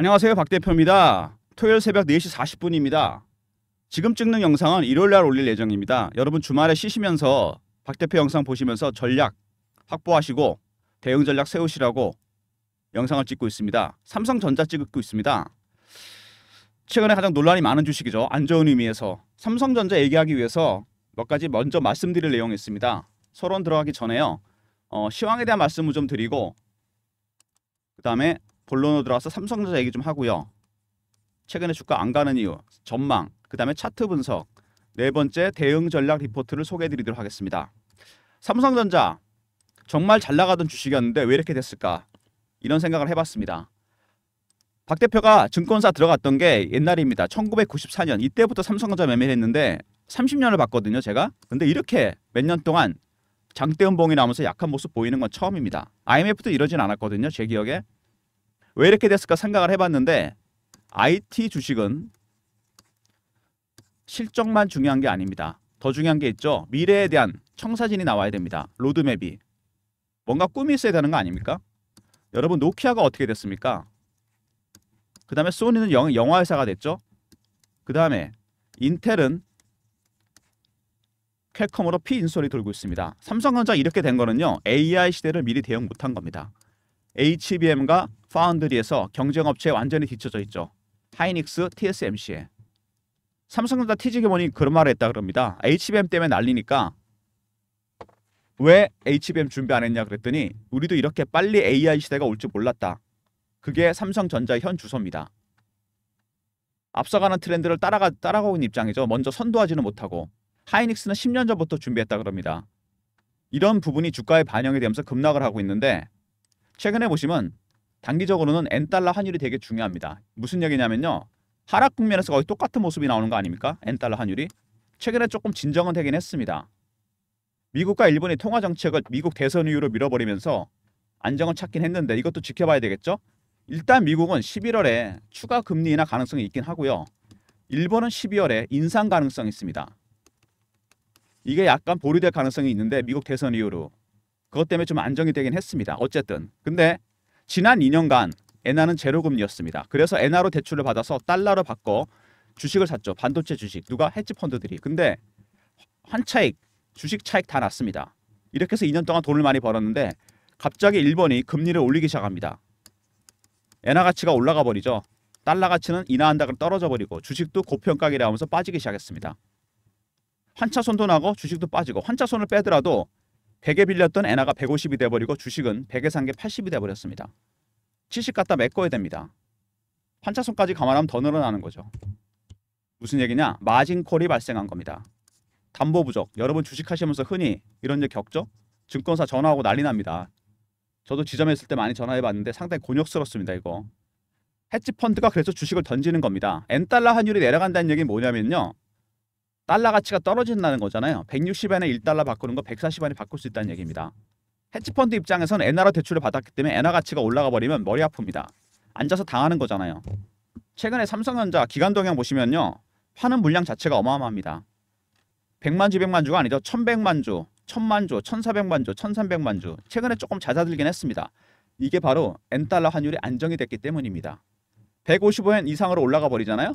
안녕하세요 박 대표입니다. 토요일 새벽 4시 40분입니다. 지금 찍는 영상은 일요일 날 올릴 예정입니다. 여러분 주말에 쉬시면서 박 대표 영상 보시면서 전략 확보하시고 대응 전략 세우시라고 영상을 찍고 있습니다. 삼성전자 찍고 있습니다. 최근에 가장 논란이 많은 주식이죠. 안 좋은 의미에서 삼성전자 얘기하기 위해서 몇 가지 먼저 말씀드릴 내용이 있습니다. 서론 들어가기 전에요. 어, 시황에 대한 말씀을 좀 드리고 그 다음에 본론으로 들어와서 삼성전자 얘기 좀 하고요. 최근에 주가 안 가는 이유, 전망, 그 다음에 차트 분석, 네 번째 대응 전략 리포트를 소개해드리도록 하겠습니다. 삼성전자 정말 잘 나가던 주식이었는데 왜 이렇게 됐을까? 이런 생각을 해봤습니다. 박 대표가 증권사 들어갔던 게 옛날입니다. 1994년 이때부터 삼성전자 매매를 했는데 30년을 봤거든요 제가. 근데 이렇게 몇 년 동안 장대음봉이 나오면서 약한 모습 보이는 건 처음입니다. IMF도 이러진 않았거든요 제 기억에. 왜 이렇게 됐을까 생각을 해봤는데 IT 주식은 실적만 중요한 게 아닙니다. 더 중요한 게 있죠. 미래에 대한 청사진이 나와야 됩니다. 로드맵이. 뭔가 꿈이 있어야 되는 거 아닙니까? 여러분 노키아가 어떻게 됐습니까? 그 다음에 소니는 영, 영화 회사가 됐죠. 그 다음에 인텔은 퀄컴으로 피인솔이 돌고 있습니다. 삼성전자 이렇게 된 거는요. AI 시대를 미리 대응 못한 겁니다. HBM과 e 파운드리에서 경쟁업체에 완전히 뒤쳐져 있죠. 하이닉스, TSMC에. 삼성전자 t g 게모니 그런 말을 했다 그럽니다. HBM e 때문에 난리니까 왜 HBM e 준비 안 했냐 그랬더니 우리도 이렇게 빨리 AI 시대가 올 줄 몰랐다. 그게 삼성전자의 현 주소입니다. 앞서가는 트렌드를 따라가, 따라가고 있는 입장이죠. 먼저 선도하지는 못하고 하이닉스는 10년 전부터 준비했다 그럽니다. 이런 부분이 주가에 반영이 되면서 급락을 하고 있는데 최근에 보시면 단기적으로는 엔달러 환율이 되게 중요합니다. 무슨 얘기냐면요. 하락 국면에서 거의 똑같은 모습이 나오는 거 아닙니까? 엔달러 환율이. 최근에 조금 진정은 되긴 했습니다. 미국과 일본의 통화 정책을 미국 대선 이후로 밀어버리면서 안정을 찾긴 했는데 이것도 지켜봐야 되겠죠? 일단 미국은 11월에 추가 금리 인하 가능성이 있긴 하고요. 일본은 12월에 인상 가능성이 있습니다. 이게 약간 보류될 가능성이 있는데 미국 대선 이후로 그것 때문에 좀 안정이 되긴 했습니다. 어쨌든 근데 지난 2년간 엔화는 제로금리였습니다. 그래서 엔화로 대출을 받아서 달러로 바꿔 주식을 샀죠. 반도체 주식 누가 헤지 펀드들이. 근데 환차익 주식 차익 다 났습니다. 이렇게 해서 2년 동안 돈을 많이 벌었는데 갑자기 일본이 금리를 올리기 시작합니다. 엔화 가치가 올라가 버리죠. 달러 가치는 인하한다고 떨어져 버리고 주식도 고평가기라면서 하 빠지기 시작했습니다. 환차손도 나고 주식도 빠지고 환차손을 빼더라도 100에 빌렸던 엔화가 150이 돼버리고 주식은 100에 산게 80이 돼버렸습니다. 70 갖다 메꿔야 됩니다. 환차손까지 감안하면 더 늘어나는 거죠. 무슨 얘기냐? 마진콜이 발생한 겁니다. 담보 부족. 여러분 주식하시면서 흔히 이런 일 겪죠? 증권사 전화하고 난리 납니다. 저도 지점에 있을 때 많이 전화해봤는데 상당히 곤욕스럽습니다. 이거. 헤지 펀드가 그래서 주식을 던지는 겁니다. 엔달러 환율이 내려간다는 얘기는 뭐냐면요. 달러 가치가 떨어진다는 거잖아요. 160엔에 1달러 바꾸는 거 140엔에 바꿀 수 있다는 얘기입니다. 헤지펀드 입장에선 엔화로 대출을 받았기 때문에 엔화 가치가 올라가 버리면 머리 아픕니다. 앉아서 당하는 거잖아요. 최근에 삼성전자 기간 동향 보시면요. 파는 물량 자체가 어마어마합니다. 100만 주, 1 0 0만 주가 아니죠. 1100만 주, 1000만 주, 1400만 주, 1300만 주. 최근에 조금 잦아들긴 했습니다. 이게 바로 엔달러 환율이 안정이 됐기 때문입니다. 155엔 이상으로 올라가 버리잖아요.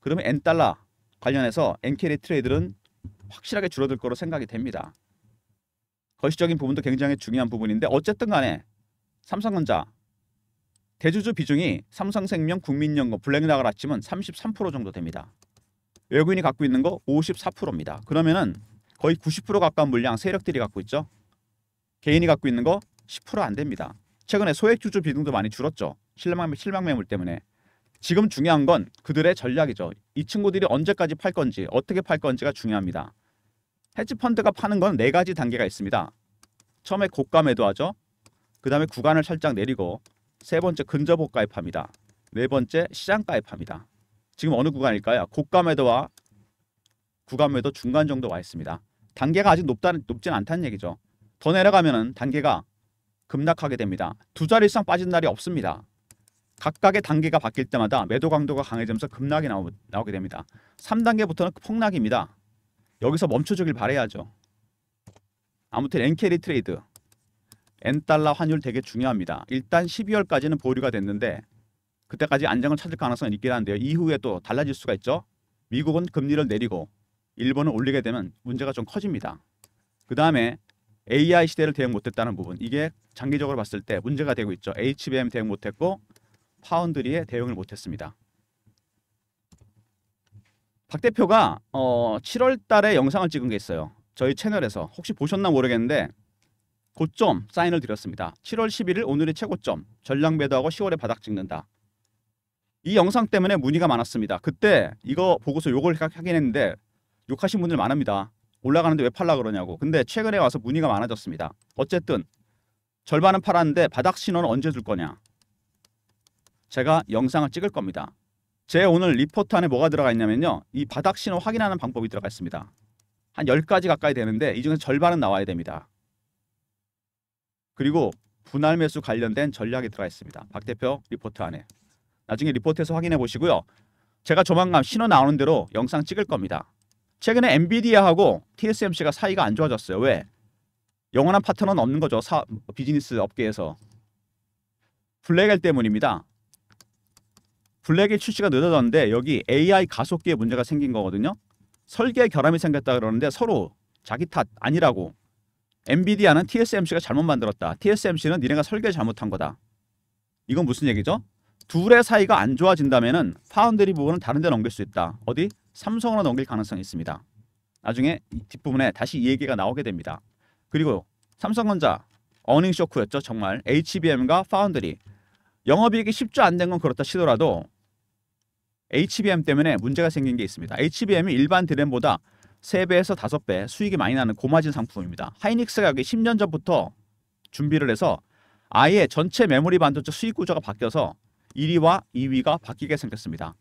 그러면 엔달러 관련해서 n k 리 트레이드는 확실하게 줄어들 거로 생각이 됩니다. 거시적인 부분도 굉장히 중요한 부분인데 어쨌든 간에 삼성전자 대주주 비중이 삼성생명, 국민연금, 블랙나갈 아침은 33% 정도 됩니다. 외국인이 갖고 있는 거 54%입니다. 그러면은 거의 90% 가까운 물량 세력들이 갖고 있죠. 개인이 갖고 있는 거 10%안 됩니다. 최근에 소액주주 비중도 많이 줄었죠. 실망, 실망 매물 때문에. 지금 중요한 건 그들의 전략이죠. 이 친구들이 언제까지 팔 건지 어떻게 팔 건지가 중요합니다. 헤지펀드가 파는 건 네 가지 단계가 있습니다. 처음에 고가 매도하죠. 그 다음에 구간을 살짝 내리고 세 번째 근접호가입합니다네 번째 시장가입합니다 지금 어느 구간일까요? 고가 매도와 구간 매도 중간 정도 와 있습니다. 단계가 아직 높다는, 높진 않다는 얘기죠. 더 내려가면 단계가 급락하게 됩니다. 두 자리 이상 빠진 날이 없습니다. 각각의 단계가 바뀔 때마다 매도 강도가 강해지면서 급락이 나오, 나오게 됩니다. 3단계부터는 폭락입니다. 여기서 멈춰주길 바래야죠. 아무튼 엔캐리 트레이드 엔달러 환율 되게 중요합니다. 일단 12월까지는 보류가 됐는데 그때까지 안정을 찾을 가능성이 있긴 한데요. 이후에 또 달라질 수가 있죠. 미국은 금리를 내리고 일본은 올리게 되면 문제가 좀 커집니다. 그 다음에 AI 시대를 대응 못했다는 부분 이게 장기적으로 봤을 때 문제가 되고 있죠. HBM 대응 못했고 파운드리에 대응을 못했습니다. 박 대표가 어 7월 달에 영상을 찍은 게 있어요. 저희 채널에서 혹시 보셨나 모르겠는데 고점 사인을 드렸습니다. 7월 11일 오늘의 최고점 전량 매도하고 10월에 바닥 찍는다. 이 영상 때문에 문의가 많았습니다. 그때 이거 보고서 욕을 하긴 했는데 욕하신 분들 많습니다. 올라가는데 왜 팔라 그러냐고. 근데 최근에 와서 문의가 많아졌습니다. 어쨌든 절반은 팔았는데 바닥 신호는 언제 줄 거냐. 제가 영상을 찍을 겁니다. 제 오늘 리포트 안에 뭐가 들어가 있냐면요. 이 바닥 신호 확인하는 방법이 들어가 있습니다. 한 10가지 가까이 되는데 이 중에서 절반은 나와야 됩니다. 그리고 분할 매수 관련된 전략이 들어가 있습니다. 박 대표 리포트 안에. 나중에 리포트에서 확인해 보시고요. 제가 조만간 신호 나오는 대로 영상 찍을 겁니다. 최근에 엔비디아하고 TSMC가 사이가 안 좋아졌어요. 왜? 영원한 파트너는 없는 거죠. 사, 비즈니스 업계에서. 블랙엘 때문입니다. 블랙의 출시가 늦어졌는데 여기 AI 가속기에 문제가 생긴 거거든요. 설계 결함이 생겼다 그러는데 서로 자기 탓 아니라고 엔비디아는 TSMC가 잘못 만들었다. TSMC는 니네가 설계 잘못한 거다. 이건 무슨 얘기죠? 둘의 사이가 안 좋아진다면 파운드리 부분은 다른 데 넘길 수 있다. 어디? 삼성으로 넘길 가능성이 있습니다. 나중에 뒷부분에 다시 이 얘기가 나오게 됩니다. 그리고 삼성전자 어닝 쇼크였죠. 정말 HBM과 파운드리 영업이익이 10조 안 된 건 그렇다 치더라도 HBM 때문에 문제가 생긴 게 있습니다. HBM이 일반 드램보다 3배에서 5배 수익이 많이 나는 고마진 상품입니다. 하이닉스가 10년 전부터 준비를 해서 아예 전체 메모리 반도체 수익 구조가 바뀌어서 1위와 2위가 바뀌게 생겼습니다.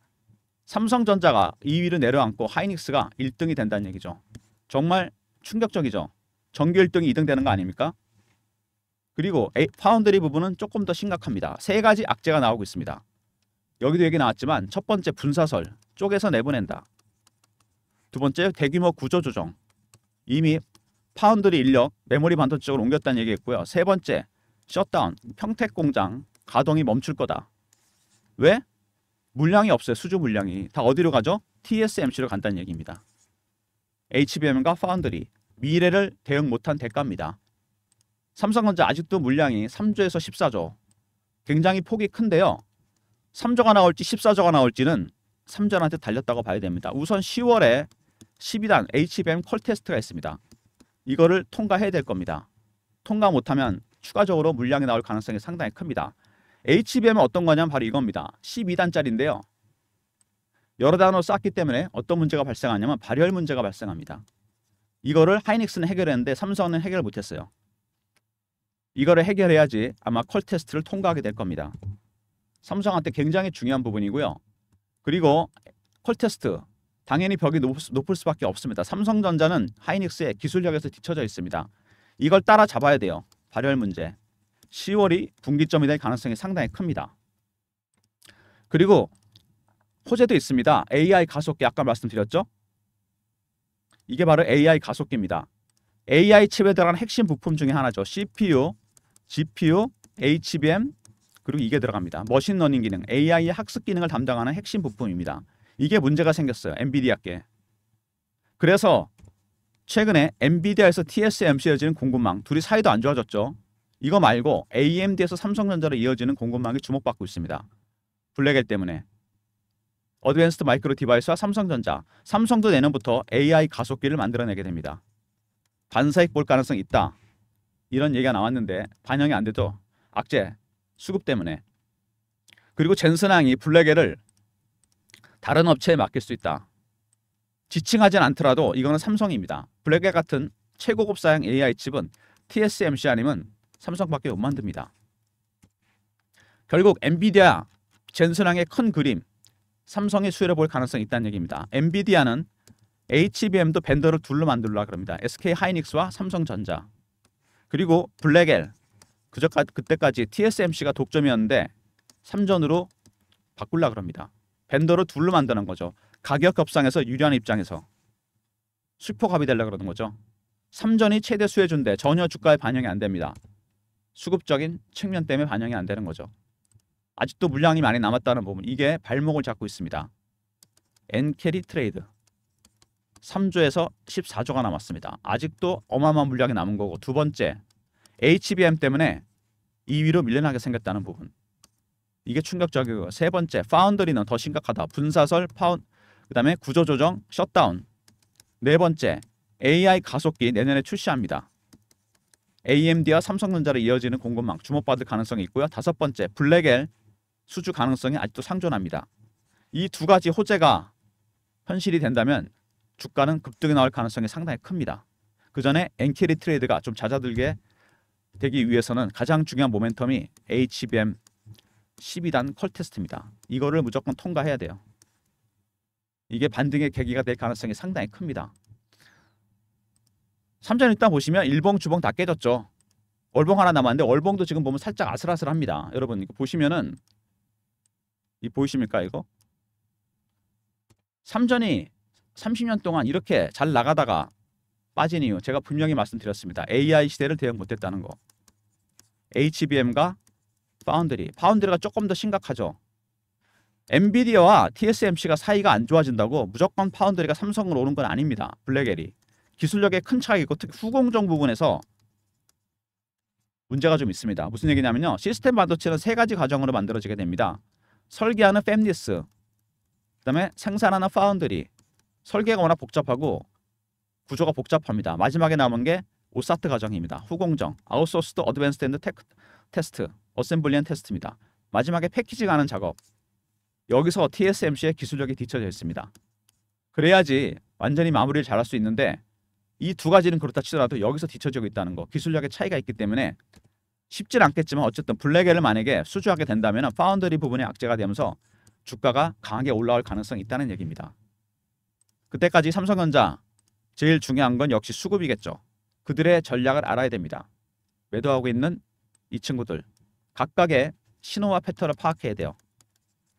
삼성전자가 2위를 내려앉고 하이닉스가 1등이 된다는 얘기죠. 정말 충격적이죠. 전교 1등이 2등 되는 거 아닙니까? 그리고 파운드리 부분은 조금 더 심각합니다. 세 가지 악재가 나오고 있습니다. 여기도 얘기 나왔지만 첫 번째 분사설 쪼개서 내보낸다. 두 번째 대규모 구조 조정 이미 파운드리 인력 메모리 반도 쪽으로 옮겼다는 얘기했고요. 세 번째 셧다운 평택 공장 가동이 멈출 거다. 왜? 물량이 없어요. 수주 물량이 다 어디로 가죠? TSMC로 간다는 얘기입니다. HBM과 파운드리 미래를 대응 못한 대가입니다. 삼성전자 아직도 물량이 3조에서 14조 굉장히 폭이 큰데요. 3조가 나올지 14조가 나올지는 3전한테 달렸다고 봐야 됩니다. 우선 10월에 12단 HBM 콜 테스트가 있습니다. 이거를 통과해야 될 겁니다. 통과 못하면 추가적으로 물량이 나올 가능성이 상당히 큽니다. HBM은 어떤 거냐면 바로 이겁니다. 12단짜리인데요. 여러 단어 쌓기 때문에 어떤 문제가 발생하냐면 발열 문제가 발생합니다. 이거를 하이닉스는 해결했는데 삼성은 해결 못했어요. 이거를 해결해야지 아마 콜 테스트를 통과하게 될 겁니다. 삼성한테 굉장히 중요한 부분이고요. 그리고 콜테스트 당연히 벽이 높을 수밖에 없습니다. 삼성전자는 하이닉스의 기술력에서 뒤쳐져 있습니다. 이걸 따라잡아야 돼요. 발열 문제. 10월이 분기점이 될 가능성이 상당히 큽니다. 그리고 호재도 있습니다. AI 가속기 아까 말씀드렸죠? 이게 바로 AI 가속기입니다. AI 칩에 들어간 핵심 부품 중에 하나죠. CPU, GPU, HBM, 그리고 이게 들어갑니다. 머신러닝 기능, AI의 학습 기능을 담당하는 핵심 부품입니다. 이게 문제가 생겼어요. 엔비디아께. 그래서 최근에 엔비디아에서 TSMC 이어지는 공급망 둘이 사이도 안 좋아졌죠. 이거 말고 AMD에서 삼성전자로 이어지는 공급망이 주목받고 있습니다. 블랙엘 때문에. 어드밴스드 마이크로 디바이스와 삼성전자, 삼성도 내년부터 AI 가속기를 만들어내게 됩니다. 반사익 볼 가능성 있다. 이런 얘기가 나왔는데 반영이 안 되죠. 악재, 수급 때문에. 그리고 젠슨항이 블랙에를 다른 업체에 맡길 수 있다. 지칭하진 않더라도 이거는 삼성입니다. 블랙에 같은 최고급 사양 AI 칩은 TSMC 아니면 삼성밖에 못 만듭니다. 결국 엔비디아 젠슨항의 큰 그림 삼성이 수혜를 볼 가능성이 있다는 얘기입니다. 엔비디아는 HBM도 밴더를 둘로 만들라 그럽니다. SK 하이닉스와 삼성전자 그리고 블랙엘 그저까 그때까지 TSMC가 독점이었는데 3전으로 바꿀라 그럽니다. 벤더로 둘로 만드는 거죠. 가격 협상에서 유리한 입장에서 수포갑이 되려 그러는 거죠. 3전이 최대 수혜준데 전혀 주가에 반영이 안 됩니다. 수급적인 측면 때문에 반영이 안 되는 거죠. 아직도 물량이 많이 남았다는 부분 이게 발목을 잡고 있습니다. 엔캐리 트레이드 3조에서 14조가 남았습니다. 아직도 어마어마한 물량이 남은 거고 두 번째 HBM 때문에 2위로 밀려나게 생겼다는 부분. 이게 충격적이고 세 번째 파운드리는 더 심각하다. 분사설 파운 그다음에 구조조정 셧다운. 네 번째 AI 가속기 내년에 출시합니다. AMD와 삼성전자로 이어지는 공급망 주목받을 가능성이 있고요. 다섯 번째 블랙엘 수주 가능성이 아직도 상존합니다. 이 두 가지 호재가 현실이 된다면 주가는 급등이 나올 가능성이 상당히 큽니다. 그 전에 엔케리 트레이드가 좀 잦아들게 되기 위해서는 가장 중요한 모멘텀이 HBM 12단 컬 테스트입니다. 이거를 무조건 통과해야 돼요. 이게 반등의 계기가 될 가능성이 상당히 큽니다. 3전 일단 보시면 일봉 주봉 다 깨졌죠. 월봉 하나 남았는데 월봉도 지금 보면 살짝 아슬아슬합니다. 여러분 보시면은 이 보이십니까 이거? 3전이 30년 동안 이렇게 잘 나가다가 빠진 이유 제가 분명히 말씀드렸습니다. AI 시대를 대응 못했다는 거. HBM과 파운드리. 파운드리가 조금 더 심각하죠. 엔비디아와 TSMC가 사이가 안 좋아진다고 무조건 파운드리가 삼성으로 오는 건 아닙니다. 블랙엘이. 기술력에 큰 차이 있고 특히 후공정 부분에서 문제가 좀 있습니다. 무슨 얘기냐면요. 시스템 반도체는 세 가지 과정으로 만들어지게 됩니다. 설계하는 팹리스, 그 다음에 생산하는 파운드리. 설계가 워낙 복잡하고 구조가 복잡합니다. 마지막에 남은 게 오사트 과정입니다. 후공정, 아웃소스드 어드밴스드 앤드 테크, 테스트, 어셈블리 앤 테스트입니다. 마지막에 패키지 가는 작업. 여기서 TSMC의 기술력이 뒤쳐져 있습니다. 그래야지 완전히 마무리를 잘할 수 있는데 이 두 가지는 그렇다 치더라도 여기서 뒤쳐지고 있다는 거 기술력의 차이가 있기 때문에 쉽진 않겠지만 어쨌든 블랙엘을 만약에 수주하게 된다면 파운드리 부분에 악재가 되면서 주가가 강하게 올라올 가능성이 있다는 얘기입니다. 그때까지 삼성전자 제일 중요한 건 역시 수급이겠죠. 그들의 전략을 알아야 됩니다. 매도하고 있는 이 친구들 각각의 신호와 패턴을 파악해야 돼요.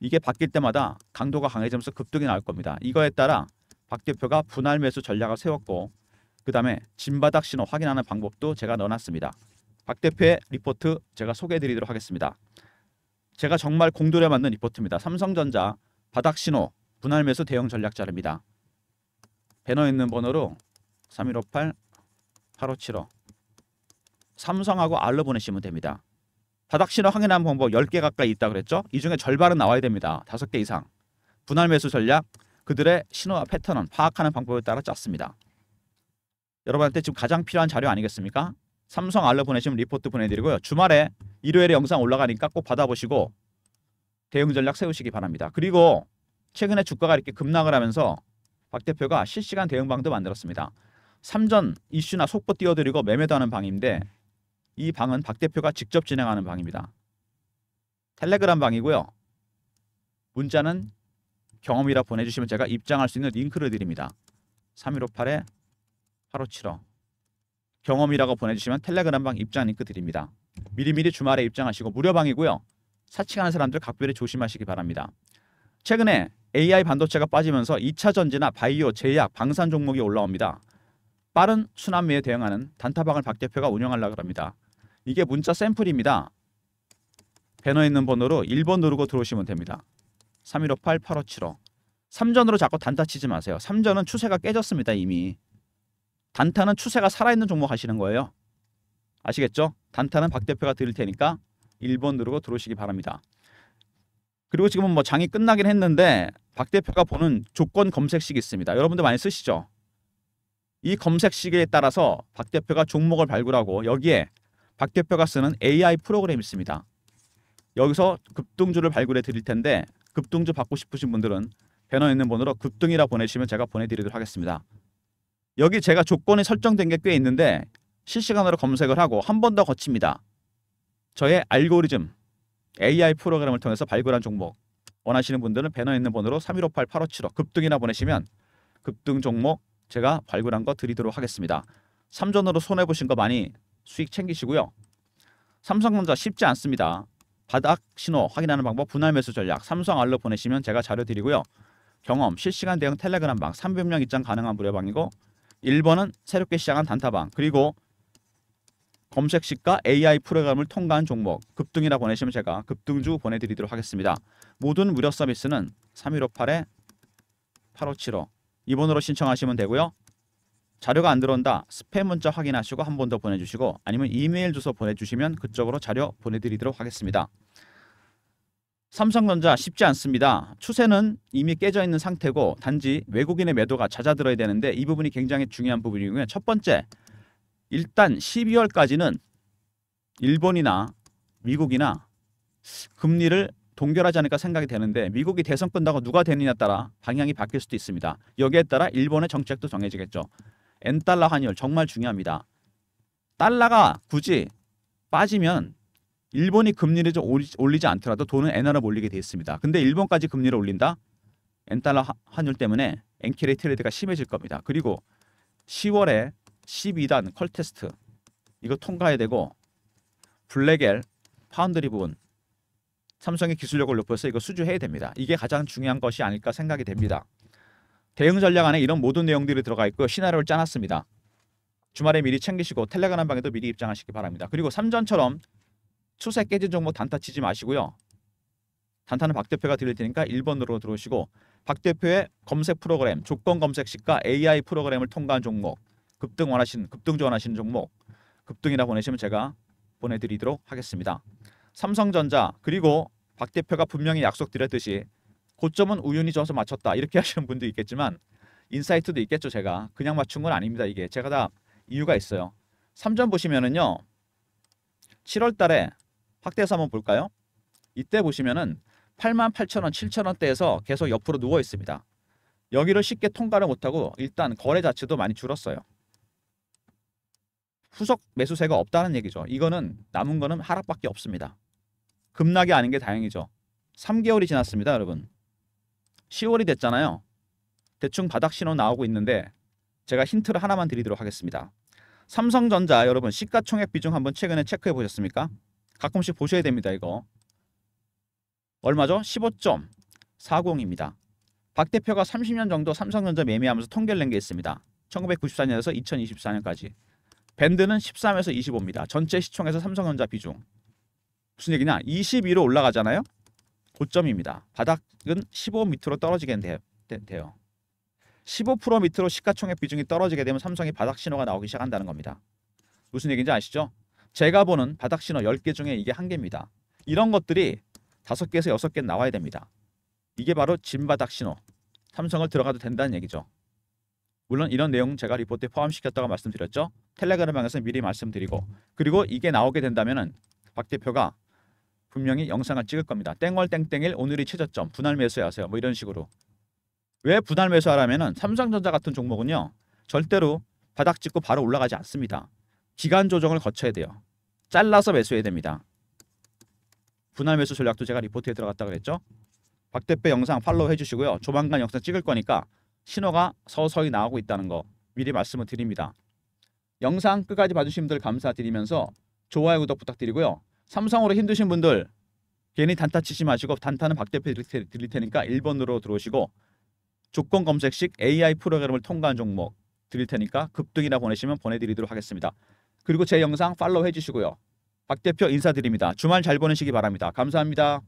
이게 바뀔 때마다 강도가 강해지면서 급등이 나올 겁니다. 이거에 따라 박 대표가 분할 매수 전략을 세웠고 그 다음에 진바닥 신호 확인하는 방법도 제가 넣어놨습니다. 박 대표의 리포트 제가 소개해드리도록 하겠습니다. 제가 정말 공돌에 맞는 리포트입니다. 삼성전자 바닥 신호 분할 매수 대형 전략자입니다. 배너 있는 번호로 3158 8575 삼성하고 알로 보내시면 됩니다. 바닥 신호 확인하는 방법 10개 가까이 있다 그랬죠? 이 중에 절반은 나와야 됩니다. 5개 이상. 분할 매수 전략, 그들의 신호와 패턴은 파악하는 방법에 따라 짰습니다. 여러분한테 지금 가장 필요한 자료 아니겠습니까? 삼성 알로 보내시면 리포트 보내드리고요. 주말에 일요일에 영상 올라가니까 꼭 받아보시고 대응 전략 세우시기 바랍니다. 그리고 최근에 주가가 이렇게 급락을 하면서 박 대표가 실시간 대응방도 만들었습니다. 3전 이슈나 속보 띄워드리고 매매도 하는 방인데 이 방은 박 대표가 직접 진행하는 방입니다. 텔레그램 방이고요. 문자는 경험이라 보내주시면 제가 입장할 수 있는 링크를 드립니다. 3158에 8575 경험이라고 보내주시면 텔레그램 방 입장 링크 드립니다. 미리미리 주말에 입장하시고 무료방이고요. 사칭하는 사람들 각별히 조심하시기 바랍니다. 최근에 AI 반도체가 빠지면서 2차 전지나 바이오, 제약, 방산 종목이 올라옵니다. 빠른 수남미에 대응하는 단타방을 박 대표가 운영하려고 합니다. 이게 문자 샘플입니다. 배너 있는 번호로 1번 누르고 들어오시면 됩니다. 3158-8575 3전으로 자꾸 단타 치지 마세요. 3전은 추세가 깨졌습니다. 이미. 단타는 추세가 살아있는 종목 하시는 거예요. 아시겠죠? 단타는 박 대표가 드릴 테니까 1번 누르고 들어오시기 바랍니다. 그리고 지금은 뭐 장이 끝나긴 했는데 박 대표가 보는 조건 검색식이 있습니다. 여러분들 많이 쓰시죠? 이 검색식에 따라서 박 대표가 종목을 발굴하고 여기에 박 대표가 쓰는 AI 프로그램이 있습니다. 여기서 급등주를 발굴해 드릴 텐데 급등주 받고 싶으신 분들은 배너에 있는 번호로 급등이라 보내시면 제가 보내드리도록 하겠습니다. 여기 제가 조건이 설정된 게 꽤 있는데 실시간으로 검색을 하고 한 번 더 거칩니다. 저의 알고리즘 AI 프로그램을 통해서 발굴한 종목 원하시는 분들은 배너 있는 번호로 3158-8575 급등이나 보내시면 급등 종목 제가 발굴한 거 드리도록 하겠습니다. 3전으로 손해보신 거 많이 수익 챙기시고요. 삼성전자 쉽지 않습니다. 바닥 신호 확인하는 방법 분할 매수 전략 삼성 알로 보내시면 제가 자료 드리고요. 경험 실시간 대응 텔레그램방 300명 입장 가능한 무료방이고 1번은 새롭게 시작한 단타방 그리고 검색식과 AI 프로그램을 통과한 종목 급등이라 보내시면 제가 급등주 보내드리도록 하겠습니다. 모든 무료 서비스는 3158-8575 이번으로 신청하시면 되고요. 자료가 안 들어온다 스팸 문자 확인하시고 한 번 더 보내주시고 아니면 이메일 주소 보내주시면 그쪽으로 자료 보내드리도록 하겠습니다. 삼성전자 쉽지 않습니다. 추세는 이미 깨져 있는 상태고 단지 외국인의 매도가 잦아들어야 되는데 이 부분이 굉장히 중요한 부분이고요. 첫 번째 일단 12월까지는 일본이나 미국이나 금리를 동결하지 않을까 생각이 되는데 미국이 대선 끝나고 누가 되느냐 에 따라 방향이 바뀔 수도 있습니다. 여기에 따라 일본의 정책도 정해지겠죠. 엔달러 환율 정말 중요합니다. 달러가 굳이 빠지면 일본이 금리를 좀 올리지 않더라도 돈은 엔화로 몰리게 돼 있습니다. 근데 일본까지 금리를 올린다? 엔달러 환율 때문에 엔키레이 트레이드가 심해질 겁니다. 그리고 10월에 12단 컬 테스트 이거 통과해야 되고 블랙엘 파운드리 부분 삼성의 기술력을 높여서 이거 수주해야 됩니다. 이게 가장 중요한 것이 아닐까 생각이 됩니다. 대응 전략 안에 이런 모든 내용들이 들어가 있고 시나리오를 짜놨습니다. 주말에 미리 챙기시고 텔레그램 방에도 미리 입장하시기 바랍니다. 그리고 삼전처럼 추세 깨진 종목 단타 치지 마시고요. 단타는 박 대표가 드릴 테니까 1번으로 들어오시고 박 대표의 검색 프로그램, 조건 검색 시가 AI 프로그램을 통과한 종목 급등 원하신 급등 조언하시는 종목 급등이라 보내시면 제가 보내드리도록 하겠습니다. 삼성전자 그리고 박 대표가 분명히 약속드렸듯이 고점은 우연히이 줘서 맞췄다 이렇게 하시는 분도 있겠지만 인사이트도 있겠죠 제가 그냥 맞춘 건 아닙니다 이게 제가 다 이유가 있어요 3전 보시면은요 7월 달에 확대해서 한번 볼까요 이때 보시면은 88,000원 7,000원대에서 계속 옆으로 누워 있습니다 여기를 쉽게 통과를 못하고 일단 거래 자체도 많이 줄었어요 후속 매수세가 없다는 얘기죠. 이거는 남은 거는 하락밖에 없습니다. 급락이 아닌 게 다행이죠. 3개월이 지났습니다, 여러분. 10월이 됐잖아요. 대충 바닥 신호 나오고 있는데 제가 힌트를 하나만 드리도록 하겠습니다. 삼성전자 여러분 시가총액 비중 한번 최근에 체크해 보셨습니까? 가끔씩 보셔야 됩니다, 이거. 얼마죠? 15.40입니다. 박 대표가 30년 정도 삼성전자 매매하면서 통계를 낸 게 있습니다. 1994년에서 2024년까지. 밴드는 13에서 25입니다. 전체 시총에서 삼성전자 비중. 무슨 얘기냐? 22로 올라가잖아요. 고점입니다. 바닥은 15미터로 떨어지게 돼요. 15% 밑으로 시가총액 비중이 떨어지게 되면 삼성이 바닥 신호가 나오기 시작한다는 겁니다. 무슨 얘기인지 아시죠? 제가 보는 바닥 신호 10개 중에 이게 한 개입니다. 이런 것들이 5개에서 6개 나와야 됩니다. 이게 바로 진바닥 신호. 삼성을 들어가도 된다는 얘기죠. 물론 이런 내용 제가 리포트에 포함시켰다고 말씀드렸죠. 텔레그램방에서 미리 말씀드리고 그리고 이게 나오게 된다면은 박 대표가 분명히 영상을 찍을 겁니다. 땡월 땡땡일 오늘이 최저점 분할 매수하세요. 뭐 이런 식으로 왜 분할 매수하라면은 삼성전자 같은 종목은요 절대로 바닥 찍고 바로 올라가지 않습니다. 기간 조정을 거쳐야 돼요. 잘라서 매수해야 됩니다. 분할 매수 전략도 제가 리포트에 들어갔다 그랬죠. 박 대표 영상 팔로우 해주시고요. 조만간 영상 찍을 거니까 신호가 서서히 나오고 있다는 거 미리 말씀을 드립니다. 영상 끝까지 봐주신 분들 감사드리면서 좋아요 구독 부탁드리고요. 삼성으로 힘드신 분들 괜히 단타 치지 마시고 단타는 박 대표 드릴 테니까 1번으로 들어오시고 조건 검색식 AI 프로그램을 통과한 종목 드릴 테니까 급등이나 보내시면 보내드리도록 하겠습니다. 그리고 제 영상 팔로우 해주시고요. 박 대표 인사드립니다. 주말 잘 보내시기 바랍니다. 감사합니다.